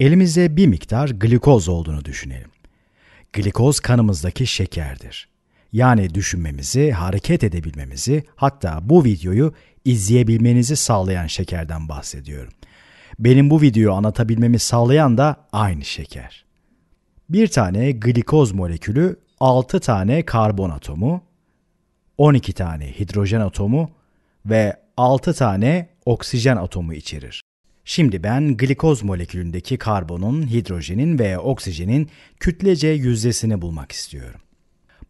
Elimizde bir miktar glikoz olduğunu düşünelim. Glikoz kanımızdaki şekerdir. Yani düşünmemizi, hareket edebilmemizi, hatta bu videoyu izleyebilmenizi sağlayan şekerden bahsediyorum. Benim bu videoyu anlatabilmemi sağlayan da aynı şeker. Bir tane glikoz molekülü 6 tane karbon atomu, 12 tane hidrojen atomu ve 6 tane oksijen atomu içerir. Şimdi ben glikoz molekülündeki karbonun, hidrojenin ve oksijenin kütlece yüzdesini bulmak istiyorum.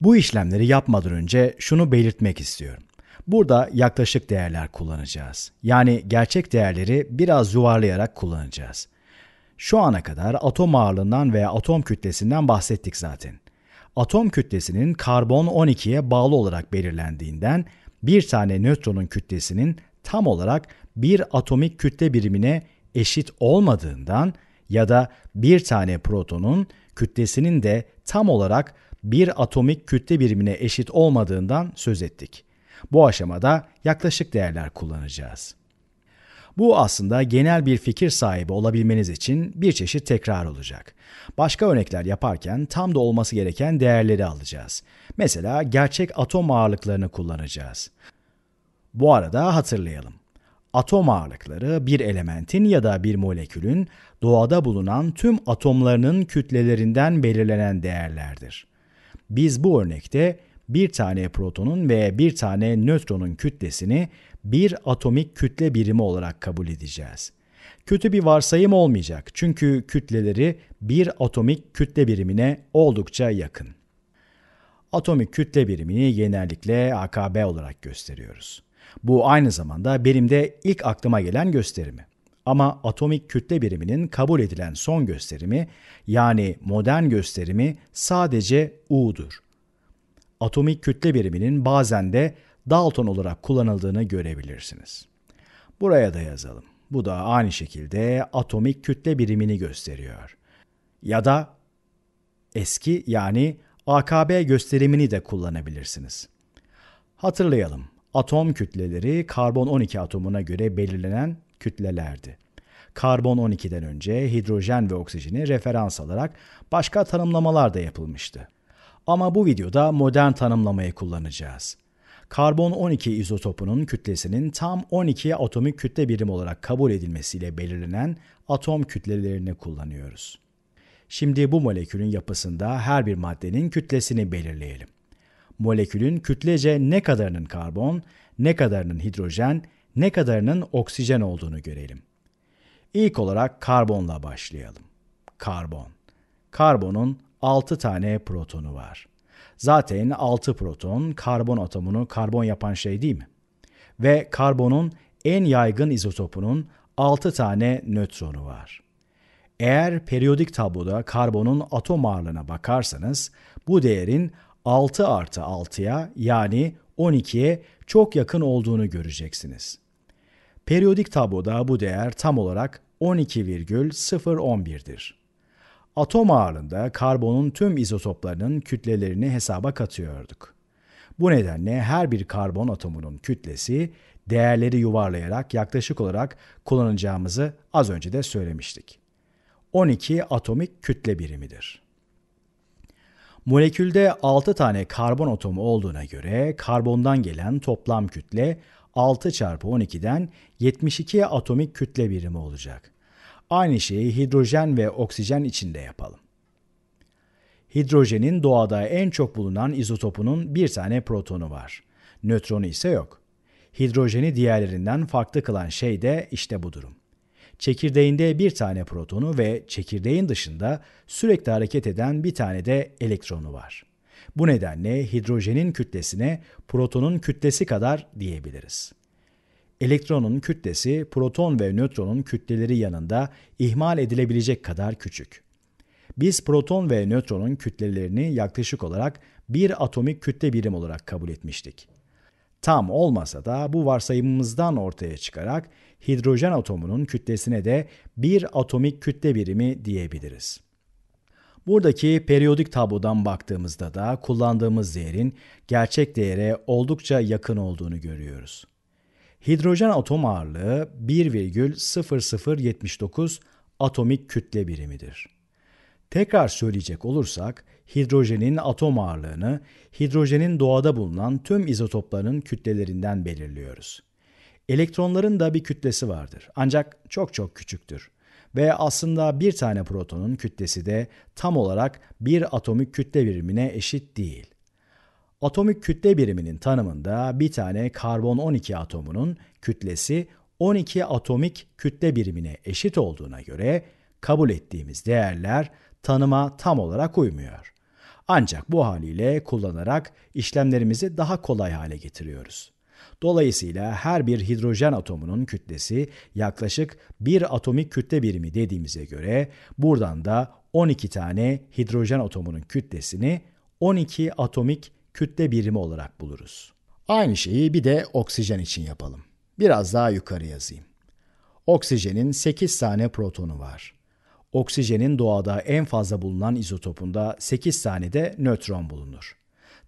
Bu işlemleri yapmadan önce şunu belirtmek istiyorum. Burada yaklaşık değerler kullanacağız. Yani gerçek değerleri biraz yuvarlayarak kullanacağız. Şu ana kadar atom ağırlığından ve atom kütlesinden bahsettik zaten. Atom kütlesinin karbon 12'ye bağlı olarak belirlendiğinden bir tane nötronun kütlesinin tam olarak bir atomik kütle birimine eşit olmadığından ya da bir tane protonun kütlesinin de tam olarak bir atomik kütle birimine eşit olmadığından söz ettik. Bu aşamada yaklaşık değerler kullanacağız. Bu aslında genel bir fikir sahibi olabilmeniz için bir çeşit tekrar olacak. Başka örnekler yaparken tam da olması gereken değerleri alacağız. Mesela gerçek atom ağırlıklarını kullanacağız. Bu arada hatırlayalım atom ağırlıkları bir elementin ya da bir molekülün doğada bulunan tüm atomlarının kütlelerinden belirlenen değerlerdir. Biz bu örnekte bir tane protonun ve bir tane nötronun kütlesini bir atomik kütle birimi olarak kabul edeceğiz. Kötü bir varsayım olmayacak çünkü kütleleri bir atomik kütle birimine oldukça yakın. Atomik kütle birimini genellikle AKB olarak gösteriyoruz. Bu aynı zamanda benim de ilk aklıma gelen gösterimi. Ama atomik kütle biriminin kabul edilen son gösterimi yani modern gösterimi sadece U'dur. Atomik kütle biriminin bazen de Dalton olarak kullanıldığını görebilirsiniz. Buraya da yazalım. Bu da aynı şekilde atomik kütle birimini gösteriyor. Ya da eski yani AKB gösterimini de kullanabilirsiniz. Hatırlayalım. Atom kütleleri karbon 12 atomuna göre belirlenen kütlelerdi. Karbon 12'den önce hidrojen ve oksijeni referans alarak başka tanımlamalar da yapılmıştı. Ama bu videoda modern tanımlamayı kullanacağız. Karbon 12 izotopunun kütlesinin tam 12 atomik kütle birimi olarak kabul edilmesiyle belirlenen atom kütlelerini kullanıyoruz. Şimdi bu molekülün yapısında her bir maddenin kütlesini belirleyelim molekülün kütlece ne kadarının karbon, ne kadarının hidrojen, ne kadarının oksijen olduğunu görelim. İlk olarak karbonla başlayalım. Karbon. Karbonun 6 tane protonu var. Zaten 6 proton karbon atomunu karbon yapan şey değil mi? Ve karbonun en yaygın izotopunun 6 tane nötronu var. Eğer periyodik tabloda karbonun atom ağırlığına bakarsanız bu değerin 6 artı 6'ya yani 12'ye çok yakın olduğunu göreceksiniz. Periyodik tabloda bu değer tam olarak 12,011'dir. Atom ağırlığında karbonun tüm izotoplarının kütlelerini hesaba katıyorduk. Bu nedenle her bir karbon atomunun kütlesi değerleri yuvarlayarak yaklaşık olarak kullanacağımızı az önce de söylemiştik. 12 atomik kütle birimidir. Molekülde 6 tane karbon atomu olduğuna göre karbondan gelen toplam kütle 6 çarpı 12'den 72 atomik kütle birimi olacak. Aynı şeyi hidrojen ve oksijen için de yapalım. Hidrojenin doğada en çok bulunan izotopunun bir tane protonu var. Nötronu ise yok. Hidrojeni diğerlerinden farklı kılan şey de işte bu durum çekirdeğinde bir tane protonu ve çekirdeğin dışında sürekli hareket eden bir tane de elektronu var. Bu nedenle hidrojenin kütlesine protonun kütlesi kadar diyebiliriz. Elektronun kütlesi proton ve nötronun kütleleri yanında ihmal edilebilecek kadar küçük. Biz proton ve nötronun kütlelerini yaklaşık olarak bir atomik kütle birim olarak kabul etmiştik tam olmasa da bu varsayımımızdan ortaya çıkarak hidrojen atomunun kütlesine de bir atomik kütle birimi diyebiliriz. Buradaki periyodik tablodan baktığımızda da kullandığımız değerin gerçek değere oldukça yakın olduğunu görüyoruz. Hidrojen atom ağırlığı 1,0079 atomik kütle birimidir. Tekrar söyleyecek olursak hidrojenin atom ağırlığını hidrojenin doğada bulunan tüm izotopların kütlelerinden belirliyoruz. Elektronların da bir kütlesi vardır ancak çok çok küçüktür ve aslında bir tane protonun kütlesi de tam olarak bir atomik kütle birimine eşit değil. Atomik kütle biriminin tanımında bir tane karbon 12 atomunun kütlesi 12 atomik kütle birimine eşit olduğuna göre kabul ettiğimiz değerler tanıma tam olarak uymuyor. Ancak bu haliyle kullanarak işlemlerimizi daha kolay hale getiriyoruz. Dolayısıyla her bir hidrojen atomunun kütlesi yaklaşık bir atomik kütle birimi dediğimize göre buradan da 12 tane hidrojen atomunun kütlesini 12 atomik kütle birimi olarak buluruz. Aynı şeyi bir de oksijen için yapalım. Biraz daha yukarı yazayım. Oksijenin 8 tane protonu var. Oksijenin doğada en fazla bulunan izotopunda 8 tane de nötron bulunur.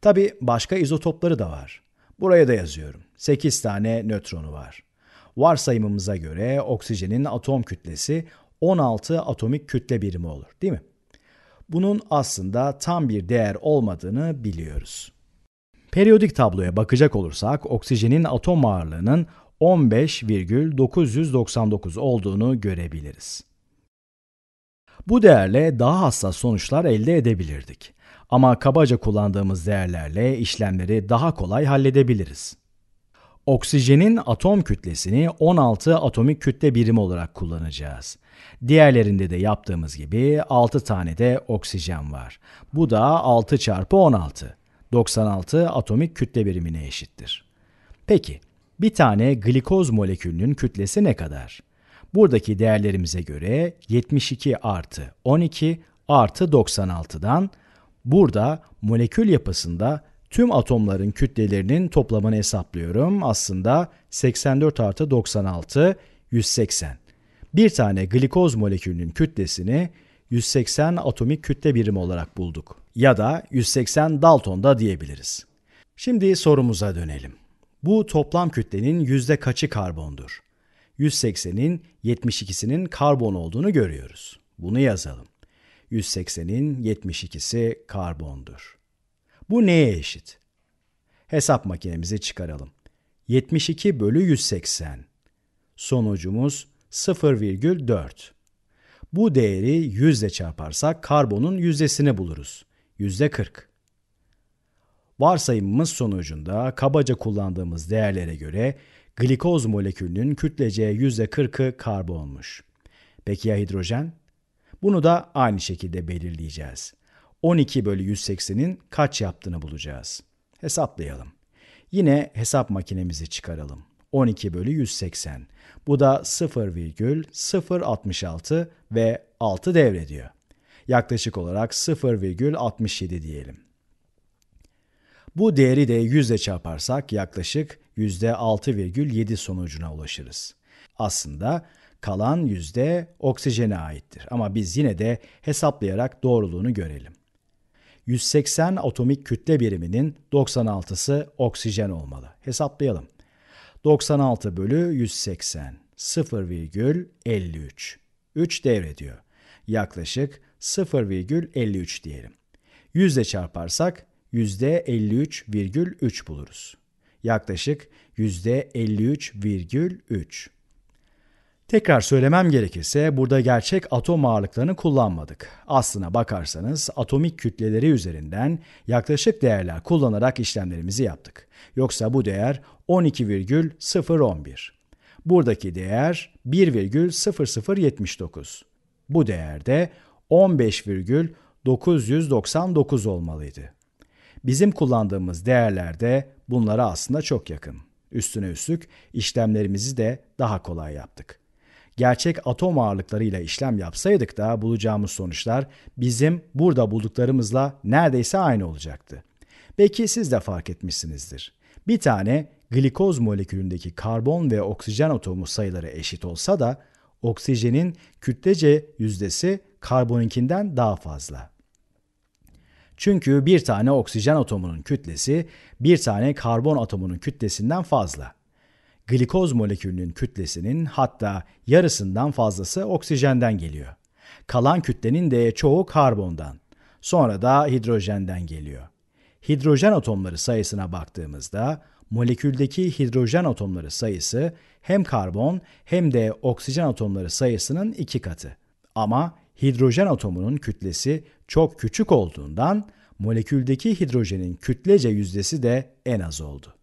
Tabi başka izotopları da var. Buraya da yazıyorum. 8 tane nötronu var. Varsayımımıza göre oksijenin atom kütlesi 16 atomik kütle birimi olur, değil mi? Bunun aslında tam bir değer olmadığını biliyoruz. Periyodik tabloya bakacak olursak oksijenin atom ağırlığının 15,999 olduğunu görebiliriz. Bu değerle daha hassas sonuçlar elde edebilirdik. Ama kabaca kullandığımız değerlerle işlemleri daha kolay halledebiliriz. Oksijenin atom kütlesini 16 atomik kütle birimi olarak kullanacağız. Diğerlerinde de yaptığımız gibi 6 tane de oksijen var. Bu da 6 çarpı 16. 96 atomik kütle birimine eşittir. Peki, bir tane glikoz molekülünün kütlesi ne kadar? Buradaki değerlerimize göre 72 artı 12 artı 96'dan burada molekül yapısında tüm atomların kütlelerinin toplamını hesaplıyorum. Aslında 84 artı 96 180. Bir tane glikoz molekülünün kütlesini 180 atomik kütle birimi olarak bulduk. Ya da 180 Dalton da diyebiliriz. Şimdi sorumuza dönelim. Bu toplam kütlenin yüzde kaçı karbondur? 180'in 72'sinin karbon olduğunu görüyoruz. Bunu yazalım. 180'in 72'si karbondur. Bu neye eşit? Hesap makinemizi çıkaralım. 72 bölü 180. Sonucumuz 0,4. Bu değeri yüzle çarparsak karbonun yüzdesini buluruz. Yüzde 40. Varsayımımız sonucunda kabaca kullandığımız değerlere göre glikoz molekülünün kütlece %40'ı karbonmuş. Peki ya hidrojen? Bunu da aynı şekilde belirleyeceğiz. 12 bölü 180'in kaç yaptığını bulacağız. Hesaplayalım. Yine hesap makinemizi çıkaralım. 12 bölü 180. Bu da 0,066 ve 6 devrediyor. Yaklaşık olarak 0,67 diyelim. Bu değeri de 100 çarparsak yaklaşık %6,7 sonucuna ulaşırız. Aslında kalan yüzde oksijene aittir ama biz yine de hesaplayarak doğruluğunu görelim. 180 atomik kütle biriminin 96'sı oksijen olmalı. Hesaplayalım. 96 bölü 180 0,53. 3 devrediyor. Yaklaşık 0,53 diyelim. Yüzle çarparsak %53,3 buluruz. Yaklaşık %53,3. Tekrar söylemem gerekirse burada gerçek atom ağırlıklarını kullanmadık. Aslına bakarsanız atomik kütleleri üzerinden yaklaşık değerler kullanarak işlemlerimizi yaptık. Yoksa bu değer 12,011. Buradaki değer 1,0079. Bu değerde 15,999 olmalıydı. Bizim kullandığımız değerler de bunlara aslında çok yakın. Üstüne üstlük işlemlerimizi de daha kolay yaptık. Gerçek atom ağırlıklarıyla işlem yapsaydık da bulacağımız sonuçlar bizim burada bulduklarımızla neredeyse aynı olacaktı. Belki siz de fark etmişsinizdir. Bir tane glikoz molekülündeki karbon ve oksijen atomu sayıları eşit olsa da oksijenin kütlece yüzdesi karboninkinden daha fazla. Çünkü bir tane oksijen atomunun kütlesi bir tane karbon atomunun kütlesinden fazla. Glikoz molekülünün kütlesinin hatta yarısından fazlası oksijenden geliyor. Kalan kütlenin de çoğu karbondan, sonra da hidrojenden geliyor. Hidrojen atomları sayısına baktığımızda moleküldeki hidrojen atomları sayısı hem karbon hem de oksijen atomları sayısının iki katı. Ama hidrojen atomunun kütlesi çok küçük olduğundan moleküldeki hidrojenin kütlece yüzdesi de en az oldu.